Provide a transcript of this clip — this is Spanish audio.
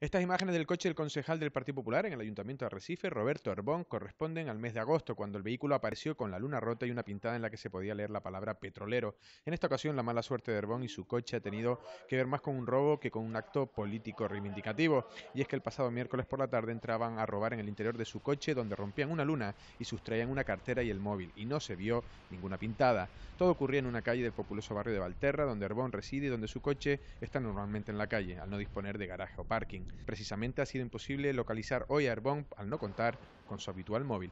Estas imágenes del coche del concejal del Partido Popular en el Ayuntamiento de Recife, Roberto Herbón, corresponden al mes de agosto, cuando el vehículo apareció con la luna rota y una pintada en la que se podía leer la palabra petrolero. En esta ocasión, la mala suerte de Herbón y su coche ha tenido que ver más con un robo que con un acto político reivindicativo. Y es que el pasado miércoles por la tarde entraban a robar en el interior de su coche, donde rompían una luna y sustraían una cartera y el móvil, y no se vio ninguna pintada. Todo ocurría en una calle del populoso barrio de Valterra, donde Herbón reside y donde su coche está normalmente en la calle, al no disponer de garaje o parking precisamente ha sido imposible localizar hoy a al no contar con su habitual móvil.